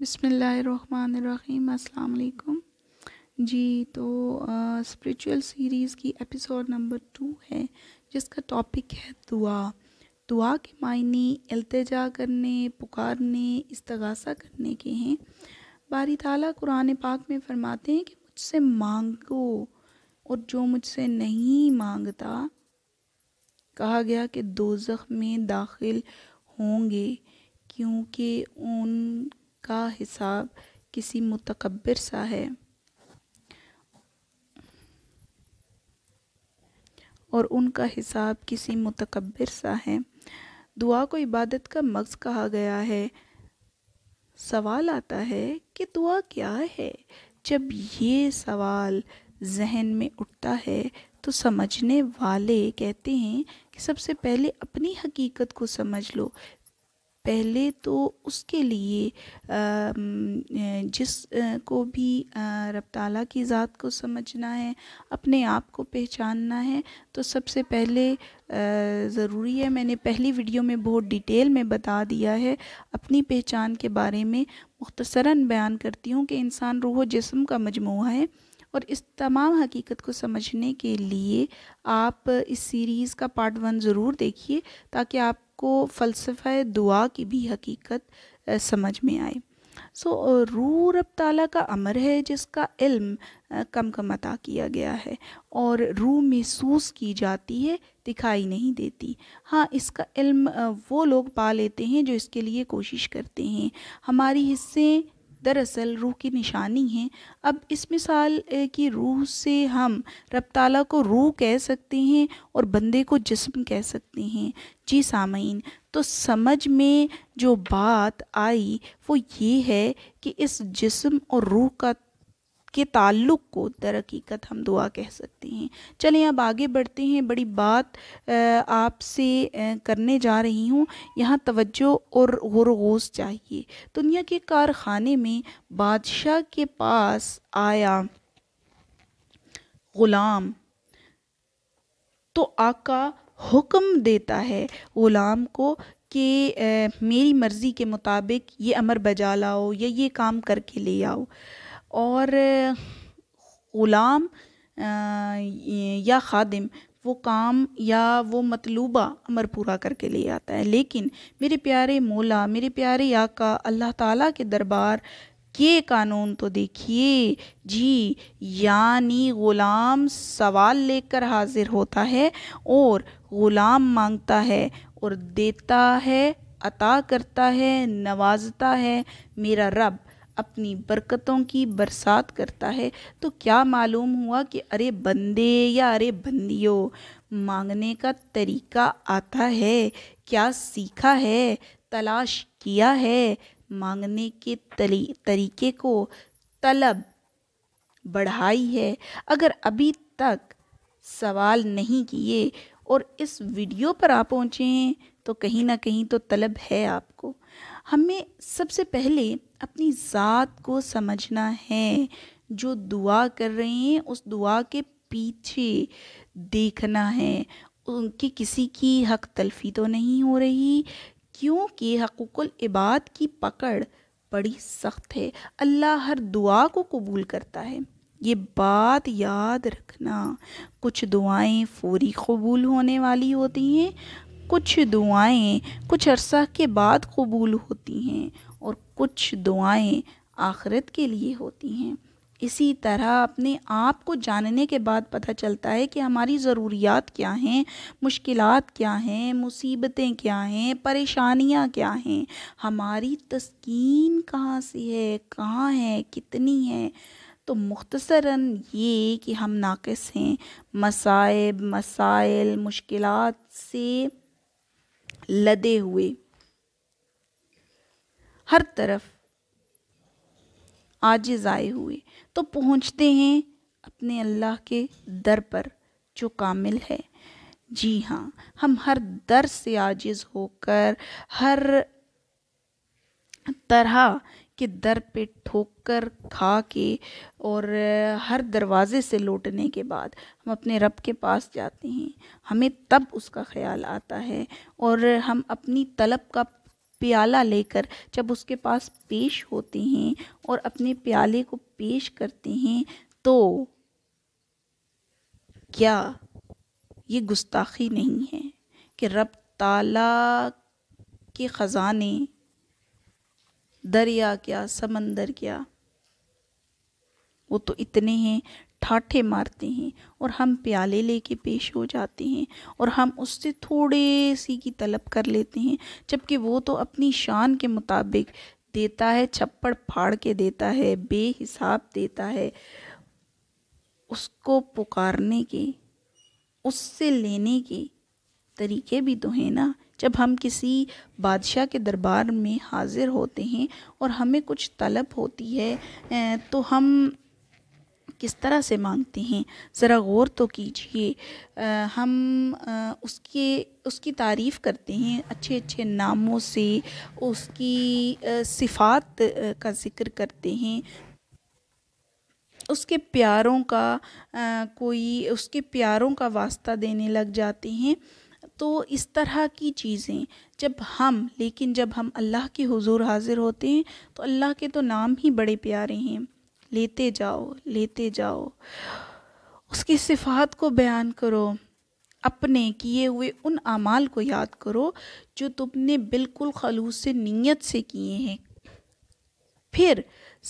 बिसमीम अलकुम जी तो स्पिरिचुअल सीरीज़ की एपिसोड नंबर टू है जिसका टॉपिक है दुआ दुआ के मायने अल्तजा करने पुकारने इसतगासा करने के हैं बारी ताला कुरान पाक में फरमाते हैं कि मुझसे मांगो और जो मुझसे नहीं मांगता कहा गया कि दो में दाखिल होंगे क्योंकि उन का हिसाब किसी मुतकबर सा है और उनका हिसाब किसी मुतकबर सा है दुआ को इबादत का मक्स कहा गया है सवाल आता है कि दुआ क्या है जब ये सवाल जहन में उठता है तो समझने वाले कहते हैं कि सबसे पहले अपनी हकीकत को समझ लो पहले तो उसके लिए जिस को भी रब की ज़ात को समझना है अपने आप को पहचानना है तो सबसे पहले ज़रूरी है मैंने पहली वीडियो में बहुत डिटेल में बता दिया है अपनी पहचान के बारे में मुख्तसरा बयान करती हूँ कि इंसान रूह जिसम का मजमू है और इस तमाम हकीकत को समझने के लिए आप इस सीरीज़ का पार्ट वन ज़रूर देखिए ताकि आप आपको फ़लसफ़ा दुआ की भी हकीकत समझ में आए सो so, रब ताला का अमर है जिसका इल्म कम कम अता किया गया है और रू महसूस की जाती है दिखाई नहीं देती हाँ इसका इल्म वो लोग पा लेते हैं जो इसके लिए कोशिश करते हैं हमारी हिस्से दरअसल रूह की निशानी है अब इस मिसाल की रूह से हम रब ताला को रूह कह सकते हैं और बंदे को जिस्म कह सकते हैं जी सामीन तो समझ में जो बात आई वो ये है कि इस जिस्म और रूह का के ताल्लुक़ को दरक़ीकत हम दुआ कह सकते हैं चलें अब आगे बढ़ते हैं बड़ी बात आपसे करने जा रही हूँ यहाँ तवज्जो और गौरगोश चाहिए दुनिया के कारखाने में बादशाह के पास आया ग़ुलाम तो आका हुक्म देता है ग़ुलाम को कि मेरी मर्ज़ी के मुताबिक ये अमर बजा लाओ या ये काम करके ले आओ और ग़ुलाम या ख़ादिम वो काम या वो मतलूबा अमर पूरा करके ले आता है लेकिन मेरे प्यारे मौला मेरे प्यारे आका अल्लाह ताला के दरबार के कानून तो देखिए जी यानी ग़ुलाम सवाल लेकर हाजिर होता है और ग़ुलाम मांगता है और देता है अता करता है नवाजता है मेरा रब अपनी बरकतों की बरसात करता है तो क्या मालूम हुआ कि अरे बंदे या अरे बंदियों मांगने का तरीका आता है क्या सीखा है तलाश किया है मांगने के तली तरीके को तलब बढ़ाई है अगर अभी तक सवाल नहीं किए और इस वीडियो पर आप पहुँचे हैं तो कहीं ना कहीं तो तलब है आपको हमें सबसे पहले अपनी ज़ात को समझना है जो दुआ कर रहे हैं उस दुआ के पीछे देखना है उनकी किसी की हक तलफी तो नहीं हो रही क्योंकि हकूक़ुल इबाद की पकड़ बड़ी सख्त है अल्लाह हर दुआ को कबूल करता है ये बात याद रखना कुछ दुआएं फौरी कबूल होने वाली होती हैं कुछ दुआएं कुछ अरसा के बाद कबूल होती हैं और कुछ दुआएं आखिरत के लिए होती हैं इसी तरह अपने आप को जानने के बाद पता चलता है कि हमारी ज़रूरियात क्या हैं मुश्किल क्या हैं मुसीबतें क्या हैं परेशानियां क्या हैं हमारी तस्कीन कहाँ से है कहाँ है कितनी है तो मुख्तसरन ये कि हम नाकस हैं मसाइब मसाइल मुश्किल से लदे हुए हर तरफ आजिज आए हुए तो पहुंचते हैं अपने अल्लाह के दर पर जो कामिल है जी हाँ हम हर दर से आजिज होकर हर तरह के दर पे ठोकर खा के और हर दरवाज़े से लौटने के बाद हम अपने रब के पास जाते हैं हमें तब उसका ख्याल आता है और हम अपनी तलब का प्याला लेकर जब उसके पास पेश होते हैं और अपने प्याले को पेश करते हैं तो क्या ये गुस्ताखी नहीं है कि रब ताला के ख़ज़ाने दरिया क्या समंदर क्या वो तो इतने हैं ठाठे मारते हैं और हम प्याले लेके पेश हो जाते हैं और हम उससे थोड़े सी की तलब कर लेते हैं जबकि वो तो अपनी शान के मुताबिक देता है छप्पड़ फाड़ के देता है बेहिसाब देता है उसको पुकारने के उससे लेने के तरीके भी तो हैं ना जब हम किसी बादशाह के दरबार में हाज़िर होते हैं और हमें कुछ तलब होती है तो हम किस तरह से मांगते हैं ज़रा गौर तो कीजिए हम आ, उसके उसकी तारीफ़ करते हैं अच्छे अच्छे नामों से उसकी आ, सिफात आ, का ज़िक्र करते हैं उसके प्यारों का कोई उसके प्यारों का वास्ता देने लग जाते हैं तो इस तरह की चीज़ें जब हम लेकिन जब हम अल्लाह के हुजूर हाज़िर होते हैं तो अल्लाह के तो नाम ही बड़े प्यारे हैं लेते जाओ लेते जाओ उसकी सिफात को बयान करो अपने किए हुए उन अमाल को याद करो जो तुमने बिल्कुल खलूस से नीयत से किए हैं फिर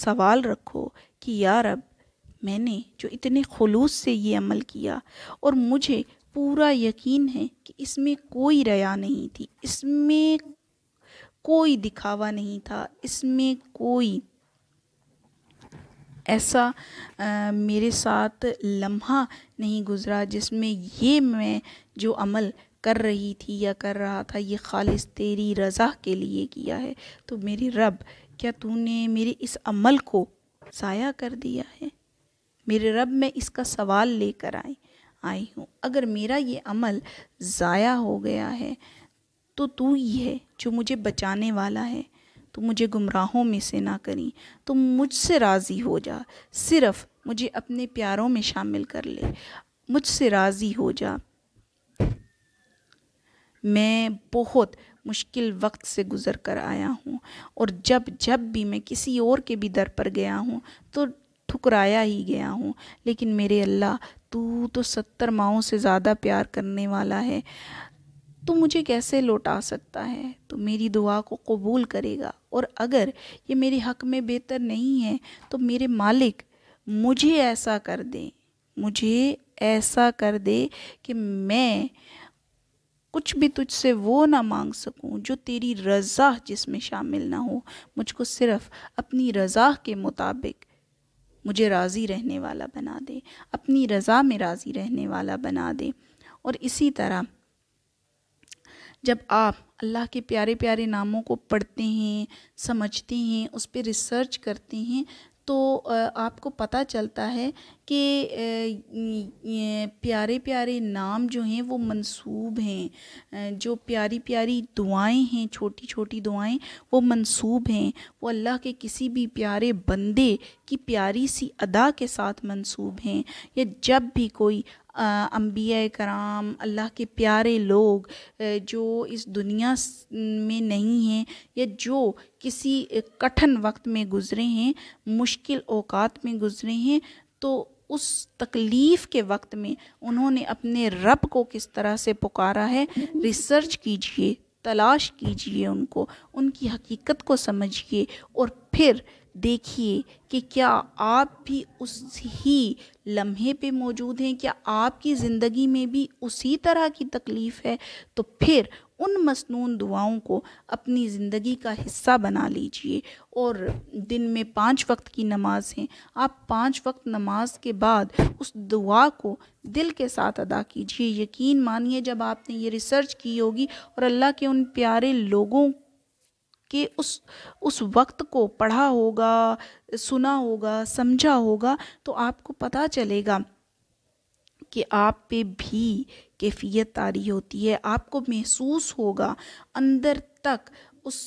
सवाल रखो कि यार अब मैंने जो इतने खलूस से ये अमल किया और मुझे पूरा यकीन है कि इसमें कोई रया नहीं थी इसमें कोई दिखावा नहीं था इसमें कोई ऐसा आ, मेरे साथ लम्हा नहीं गुज़रा जिसमें ये मैं जो अमल कर रही थी या कर रहा था ये खालिस तेरी रज़ा के लिए किया है तो मेरे रब क्या तूने मेरे इस अमल को ज़ाया कर दिया है मेरे रब मैं इसका सवाल लेकर आई आई हूँ अगर मेरा ये अमल ज़ाया हो गया है तो तू ही है जो मुझे बचाने वाला है तो मुझे गुमराहों में से ना करी तो मुझसे राज़ी हो जा सिर्फ़ मुझे अपने प्यारों में शामिल कर ले मुझसे राज़ी हो जा मैं बहुत मुश्किल वक्त से गुज़र कर आया हूँ और जब जब भी मैं किसी और के भी दर पर गया हूँ तो ठुकराया ही गया हूँ लेकिन मेरे अल्लाह तू तो सत्तर माओं से ज़्यादा प्यार करने वाला है तो मुझे कैसे लौटा सकता है तो मेरी दुआ को कबूल करेगा और अगर ये मेरे हक में बेहतर नहीं है तो मेरे मालिक मुझे ऐसा कर दे मुझे ऐसा कर दे कि मैं कुछ भी तुझसे वो ना मांग सकूं जो तेरी रज़ा जिसमें शामिल ना हो मुझको सिर्फ अपनी रज़ा के मुताबिक मुझे राज़ी रहने वाला बना दे अपनी रज़ा में राज़ी रहने वाला बना दे और इसी तरह जब आप अल्लाह के प्यारे प्यारे नामों को पढ़ते हैं समझते हैं उस पर रिसर्च करते हैं तो आपको पता चलता है कि प्यारे प्यारे नाम जो हैं वो मंसूब हैं जो प्यारी प्यारी दुआएं हैं छोटी छोटी दुआएं वो मंसूब हैं वो अल्लाह के किसी भी प्यारे बंदे की प्यारी सी अदा के साथ मंसूब हैं या जब भी कोई अम्बिया कराम अल्लाह के प्यारे लोग जो इस दुनिया में नहीं हैं या जो किसी कठिन वक्त में गुज़रे हैं मुश्किल अवकात में गुज़रे हैं तो उस तकलीफ़ के वक्त में उन्होंने अपने रब को किस तरह से पुकारा है रिसर्च कीजिए तलाश कीजिए उनको उनकी हकीकत को समझिए और फिर देखिए कि क्या आप भी उस ही लम्हे पे मौजूद हैं क्या आपकी ज़िंदगी में भी उसी तरह की तकलीफ़ है तो फिर उन मसनून दुआओं को अपनी ज़िंदगी का हिस्सा बना लीजिए और दिन में पांच वक्त की नमाज है आप पांच वक्त नमाज के बाद उस दुआ को दिल के साथ अदा कीजिए यकीन मानिए जब आपने ये रिसर्च की होगी और अल्लाह के उन प्यारे लोगों के उस उस वक्त को पढ़ा होगा सुना होगा समझा होगा तो आपको पता चलेगा कि आप पे भी कैफियत आ रही होती है आपको महसूस होगा अंदर तक उस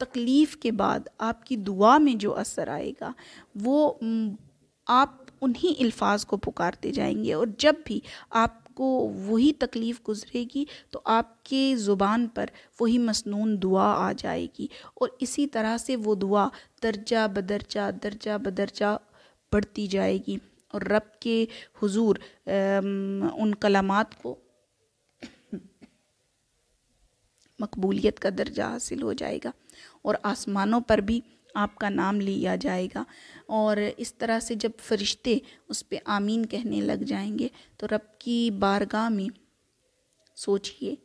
तकलीफ़ के बाद आपकी दुआ में जो असर आएगा वो आप उन्हीं अल्फाज को पुकारते जाएंगे और जब भी आपको वही तकलीफ़ गुजरेगी तो आपके ज़ुबान पर वही मसनून दुआ आ जाएगी और इसी तरह से वो दुआ दर्जा बदरजा दर्जा बदर्जा बढ़ती जाएगी और रब के हुजूर उन कलामात को मकबूलियत का दर्जा हासिल हो जाएगा और आसमानों पर भी आपका नाम लिया जाएगा और इस तरह से जब फरिश्ते उस पर आमीन कहने लग जाएंगे तो रब की बारगाह में सोचिए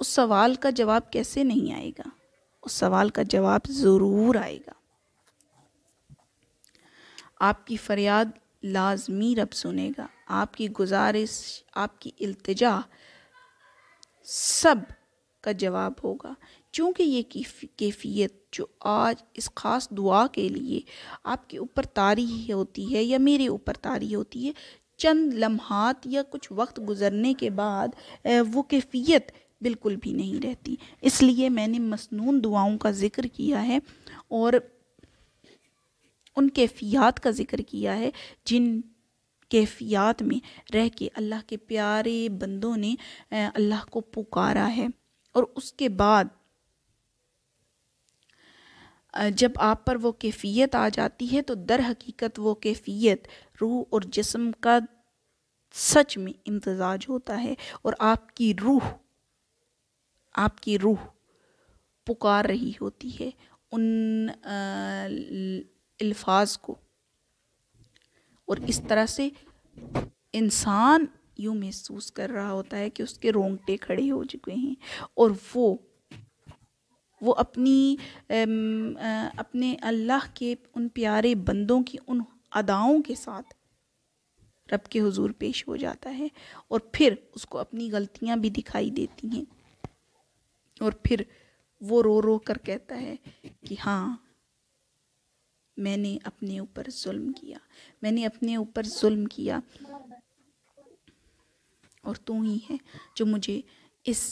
उस सवाल का जवाब कैसे नहीं आएगा उस सवाल का जवाब ज़रूर आएगा आपकी फरियाद लाजमी रब सुनेगा आपकी गुजारिश आपकी अल्तजा सब का जवाब होगा क्योंकि ये कैफियत जो आज इस ख़ास दुआ के लिए आपके ऊपर तारी होती है या मेरे ऊपर तारी होती है चंद लम्हात या कुछ वक्त गुज़रने के बाद वो कैफियत बिल्कुल भी नहीं रहती इसलिए मैंने मसनून दुआओं का ज़िक्र किया है और उन कैफियात का ज़िक्र किया है जिन कैफियात में रह के अल्लाह के प्यारे बंदों ने अल्लाह को पुकारा है और उसके बाद जब आप पर वो कैफियत आ जाती है तो दर हकीकत वो कैफियत रूह और जिस्म का सच में इम्तजाज होता है और आपकी रूह आपकी रूह पुकार रही होती है उन अल्फाज को और इस तरह से इंसान यूँ महसूस कर रहा होता है कि उसके रोंगटे खड़े हो चुके हैं और वो वो अपनी अपने अल्लाह के उन प्यारे बंदों की उन अदाओं के साथ रब के हुजूर पेश हो जाता है और फिर उसको अपनी गलतियां भी दिखाई देती हैं और फिर वो रो रो कर कहता है कि हाँ मैंने अपने ऊपर जुल्म किया मैंने अपने ऊपर जुल्म किया और तू ही है जो मुझे इस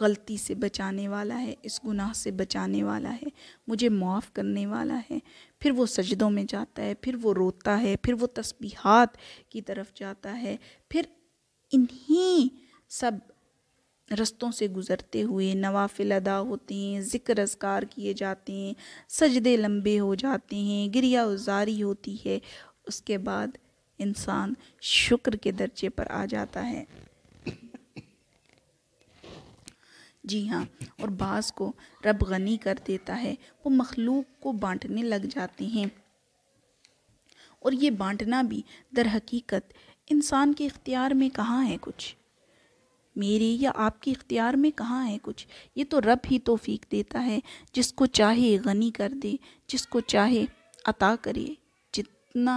गलती से बचाने वाला है इस गुनाह से बचाने वाला है मुझे माफ़ करने वाला है फिर वो सजदों में जाता है फिर वो रोता है फिर वो तस्बीहात की तरफ जाता है फिर इन्हीं सब रस्तों से गुज़रते हुए नवाफिल अदा होते हैं ज़िक्र असकार किए जाते हैं सजदे लंबे हो जाते हैं गिरिया उजारी होती है उसके बाद इंसान शुक्र के दर्जे पर आ जाता है जी हाँ और बास को रब गनी कर देता है वो मखलूक को बांटने लग जाते हैं और ये बांटना भी दर हकीकत इंसान के इख्तियार में कहाँ है कुछ मेरे या आपके इख्तियार में कहाँ है कुछ ये तो रब ही तोफीक देता है जिसको चाहे गनी कर दे जिसको चाहे अता करे जितना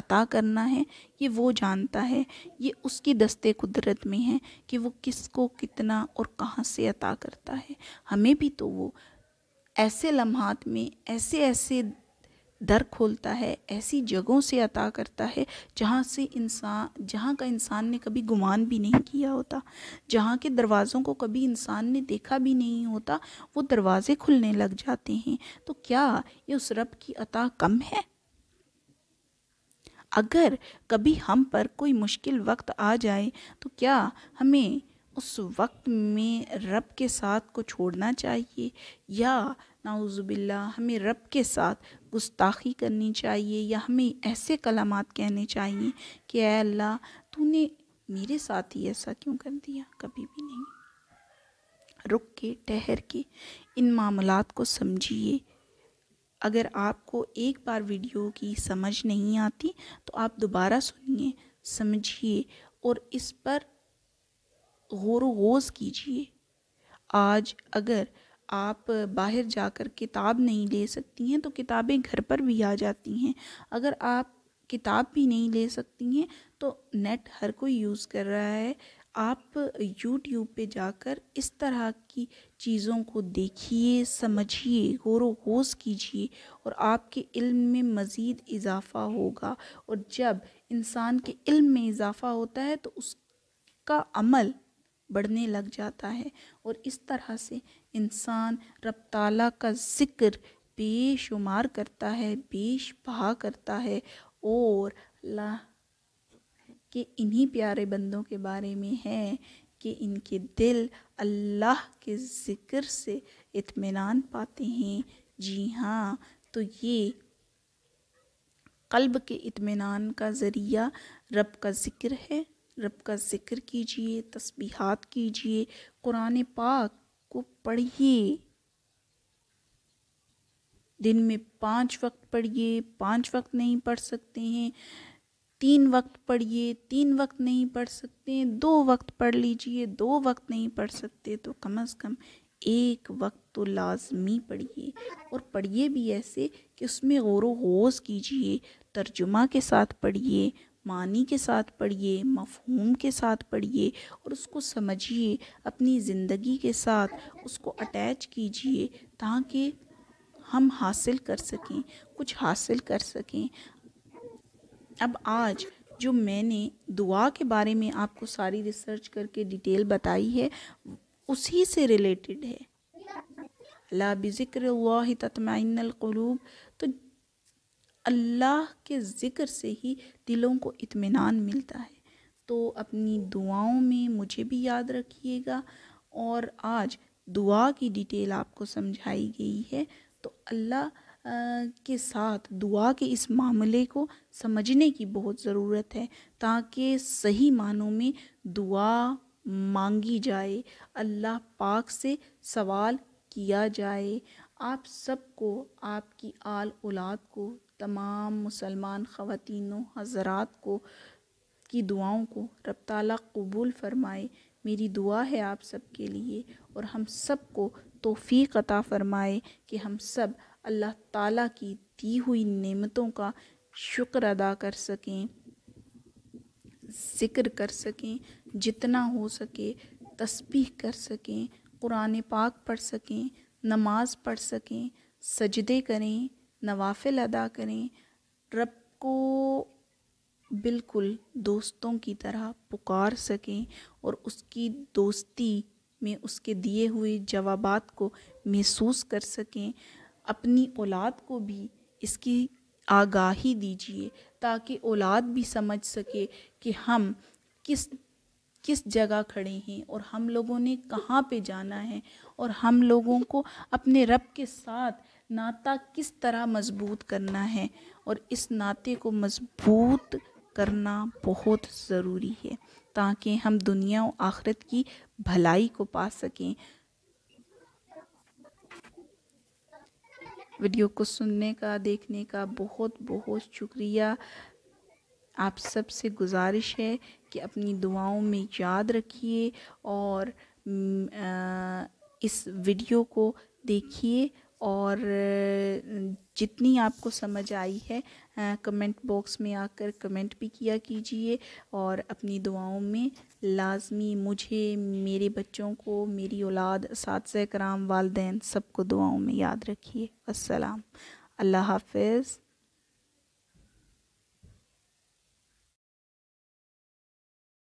अता करना है ये वो जानता है ये उसकी दस्ते कुदरत में है कि वो किसको कितना और कहाँ से अता करता है हमें भी तो वो ऐसे लम्हात में ऐसे ऐसे दर खोलता है ऐसी जगहों से अता करता है जहाँ से इंसान जहाँ का इंसान ने कभी गुमान भी नहीं किया होता जहाँ के दरवाज़ों को कभी इंसान ने देखा भी नहीं होता वो दरवाज़े खुलने लग जाते हैं तो क्या ये उस रब की अता कम है अगर कभी हम पर कोई मुश्किल वक्त आ जाए तो क्या हमें उस वक्त में रब के साथ को छोड़ना चाहिए या नाउज़ुबिल्ला हमें रब के साथ गुस्ताखी करनी चाहिए या हमें ऐसे कलामात कहने चाहिए कि ए अल्लाह तूने मेरे साथ ही ऐसा क्यों कर दिया कभी भी नहीं रुक के ठहर के इन मामलात को समझिए अगर आपको एक बार वीडियो की समझ नहीं आती तो आप दोबारा सुनिए समझिए और इस पर गौर वोज़ कीजिए आज अगर आप बाहर जाकर किताब नहीं ले सकती हैं तो किताबें घर पर भी आ जाती हैं अगर आप किताब भी नहीं ले सकती हैं तो नेट हर कोई यूज़ कर रहा है आप यूट्यूब पे जाकर इस तरह की चीज़ों को देखिए समझिए गौर वोस कीजिए और आपके इल्म में मज़ीद इजाफ़ा होगा और जब इंसान के इल्म में इजाफ़ा होता है तो उसका अमल बढ़ने लग जाता है और इस तरह से इंसान रब ताला का ज़िक्र बेशुमार करता है बेश बहा करता है और ला के इन्हीं प्यारे बंदों के बारे में है कि इनके दिल अल्लाह के ज़िक्र से इत्मीनान पाते हैं जी हाँ तो ये कल्ब के इत्मीनान का ज़रिया रब का ज़िक्र है रब का ज़िक्र कीजिए तस्बीहात कीजिए कुरान पाक को पढ़िए दिन में पांच वक्त पढ़िए पांच वक्त नहीं पढ़ सकते हैं तीन वक्त पढ़िए तीन वक्त नहीं पढ़ सकते हैं दो वक्त पढ़ लीजिए दो वक्त नहीं पढ़ सकते तो कम अज़ कम एक वक्त तो लाजमी पढ़िए और पढ़िए भी ऐसे कि उसमें गौर व कीजिए तर्जुमा के साथ पढ़िए मानी के साथ पढ़िए मफहूम के साथ पढ़िए और उसको समझिए अपनी ज़िंदगी के साथ उसको अटैच कीजिए ताकि हम हासिल कर सकें कुछ हासिल कर सकें अब आज जो मैंने दुआ के बारे में आपको सारी रिसर्च करके डिटेल बताई है उसी से रिलेटेड है ला बिज़िक्र तत्माइन अल्लाह के ज़िक्र से ही दिलों को इत्मीनान मिलता है तो अपनी दुआओं में मुझे भी याद रखिएगा और आज दुआ की डिटेल आपको समझाई गई है तो अल्लाह के साथ दुआ के इस मामले को समझने की बहुत ज़रूरत है ताकि सही मानों में दुआ मांगी जाए अल्लाह पाक से सवाल किया जाए आप सबको आपकी आल औलाद को तमाम मुसलमान ख़वातिनों हज़रात को की दुआओं को रब ताला कबूल फ़रमाए मेरी दुआ है आप सब के लिए और हम सब को तोफ़ी अता फ़रमाए कि हम सब अल्लाह ताला की दी हुई नेमतों का शुक्र अदा कर सकें ज़िक्र कर सकें जितना हो सके तस्बीह कर सकें कुरान पाक पढ़ सकें नमाज़ पढ़ सकें सजदे करें नवाफिल अदा करें रब को बिल्कुल दोस्तों की तरह पुकार सकें और उसकी दोस्ती में उसके दिए हुए जवाबात को महसूस कर सकें अपनी औलाद को भी इसकी आगाही दीजिए ताकि औलाद भी समझ सके कि हम किस किस जगह खड़े हैं और हम लोगों ने कहाँ पे जाना है और हम लोगों को अपने रब के साथ नाता किस तरह मजबूत करना है और इस नाते को मजबूत करना बहुत ज़रूरी है ताकि हम दुनिया और आखरत की भलाई को पा सकें वीडियो को सुनने का देखने का बहुत बहुत शुक्रिया आप सब से गुजारिश है कि अपनी दुआओं में याद रखिए और इस वीडियो को देखिए और जितनी आपको समझ आई है कमेंट बॉक्स में आकर कमेंट भी किया कीजिए और अपनी दुआओं में लाजमी मुझे मेरे बच्चों को मेरी औलाद साथ कराम वालदेन सबको दुआओं में याद रखिए असलम अल्लाह हाफिज़